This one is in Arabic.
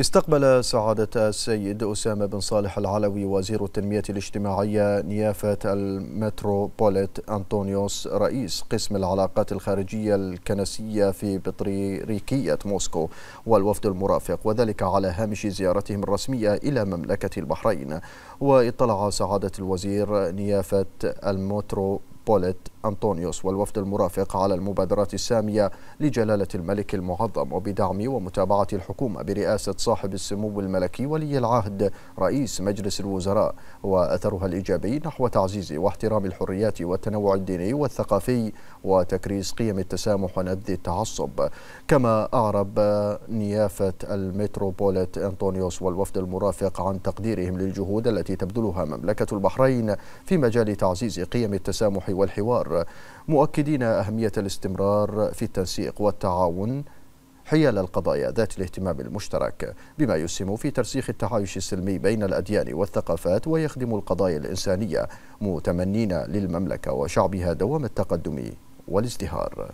استقبل سعادة السيد أسامة بن صالح العلوي وزير التنمية الاجتماعية نيافة المتروبوليت أنطونيوس رئيس قسم العلاقات الخارجية الكنسية في بطريركية موسكو والوفد المرافق وذلك على هامش زيارتهم الرسمية إلى مملكة البحرين واطلع سعادة الوزير نيافة المتروبوليت أنطونيوس والوفد المرافق على المبادرات السامية لجلالة الملك المعظم وبدعم ومتابعة الحكومة برئاسة صاحب السمو الملكي ولي العهد رئيس مجلس الوزراء وأثرها الإيجابي نحو تعزيز واحترام الحريات والتنوع الديني والثقافي وتكريس قيم التسامح ونبذ التعصب كما أعرب نيافة المتروبوليت أنطونيوس والوفد المرافق عن تقديرهم للجهود التي تبذلها مملكة البحرين في مجال تعزيز قيم التسامح والحوار الأخبار مؤكدين أهمية الاستمرار في التنسيق والتعاون حيال القضايا ذات الاهتمام المشترك بما يسهم في ترسيخ التعايش السلمي بين الأديان والثقافات ويخدم القضايا الإنسانية متمنين للمملكة وشعبها دوام التقدم والازدهار